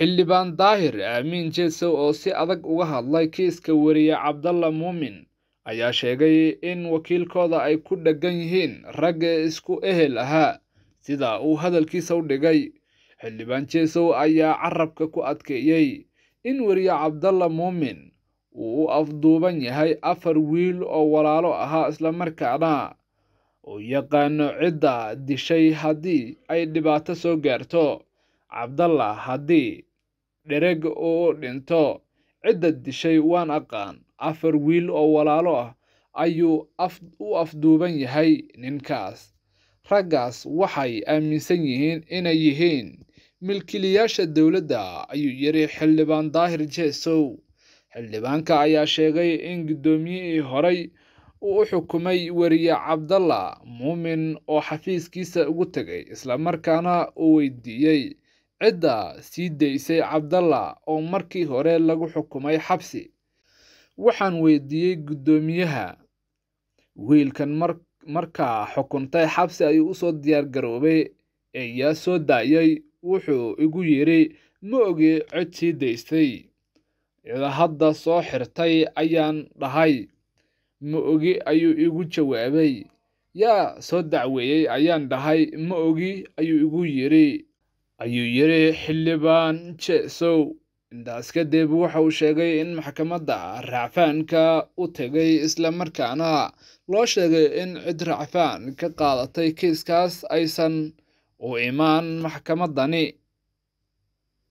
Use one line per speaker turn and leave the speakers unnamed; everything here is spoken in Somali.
xildhibaan daahir aamiin jeso oo si adag uga hadlay kiiska weriye cabdalla muumin ayaa sheegay in wakiilkooda ay ku dheggan yihiin ragga isku ehel ahaa sida uu hadalkiisa u dhigay xildhibaan jesow ayaa carabka ku adkeeyey in wariye cabdalla muumin uu u afduuban yahay afar wiil oo walaalo ahaa islamarkaana uu yaqaano cidda dishay haddii ay dhibaato soo gaarto cabdalla haddii dherega oo dhinto cidda dishay waan aqaan afar wiil oo walaalo ah ayuu u afduuban yahay ninkaas raggaas waxay aaminsan yihiin inay yihiin milkiilayaasha dowladda ayuu yiri xildhibaan daahir jeesow xildhibaanka ayaa sheegay in guddoomiyihii horay uu u xukumay weriye cabdalla muumin oo xafiiskiisa ugu tegay islamarkaana uu weydiiyey cidda sii daysay Cabdalla oo markii hore lagu xukumay xabsi waxaan weydiiyey guddoomiyaha wiilkan markaa xukuntay xabsi ayuu u soo diyaar garoobay ee yaa soo daayay wuxuu igu yidhi ma ogi cid sii daystay cida hadda soo xirtay ayaan dhahay ma ogi ayuu igu jawaabay yaa soo dacweeyey ayaan dhahay ma ogi ayuu igu yidhi ayuu yidhi xildhibaan jesow intaas kadib waxa uu sheegay in maxkamadda racfaanka u tegay isla markaana loo sheegay in cid racfaan ka qaadatay kiiskaas aysan u imaan maxkamadani